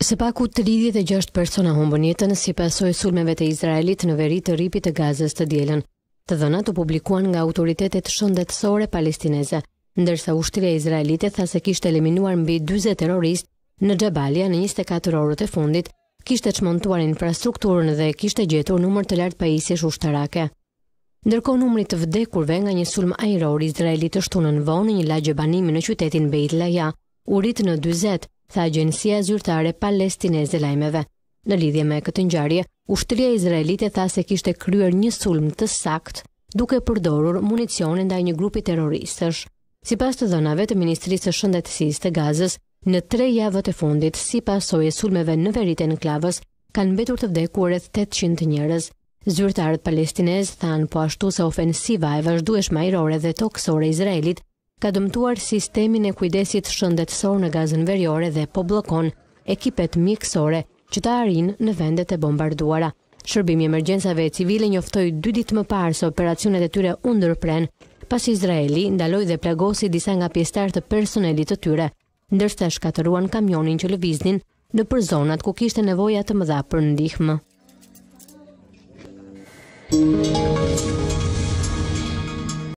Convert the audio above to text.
Se paku 36 persona humbën jetën si pasojë sulmeve të Izraelit në veri të ripit të Gazës të dielën. Të dhëna të publikuan nga autoritetet shëndetësore palestineze, ndërsa ushtria izraelite tha se kishte eliminuar mbi 40 terrorist në Xhabalia në 24 orët e fundit, kishte çmontuar infrastrukturën dhe kishte gjetur numër të lartë pajisjesh ushtarake. Ndërkohë numri të vdekurve nga një sulm ajror izraelit të shtunën vonë në një lagje banimi në qytetin Beit Laja u në 20 tha agjencia zyrtare palestineze lajmeve. Në lidhje me këtë ngjarje, ushtria izraelite tha se kishte kryer një sulm të sakt duke përdorur municione ndaj një grupi terroristësh. Sipas të dhënave të Ministrisë së Shëndetësisë të Gazës, në 3 javët e fundit, si pasoje sulmeve në verite në Klavës, kanë mbetur të vdekur rreth 800 njerëz. Zyrtarët palestinezë thanë po ashtu se ofensiva e vazhdueshme ajrore dhe toksore e Izraelit ka dëmtuar sistemin e kujdesit shëndetësor në gazën verjore dhe po blokon ekipet mjekësore që ta arinë në vendet e bombarduara. Shërbimi emergjensave civile njoftoj dy ditë më parë së operacionet e tyre underpren, pas Izraeli ndaloj dhe plagosi disa nga pjestar të personelit të tyre, ndërsta shkateruan kamionin që lëviznin në përzonat ku kishte nevoja të mëdha për ndihmë. Thank you.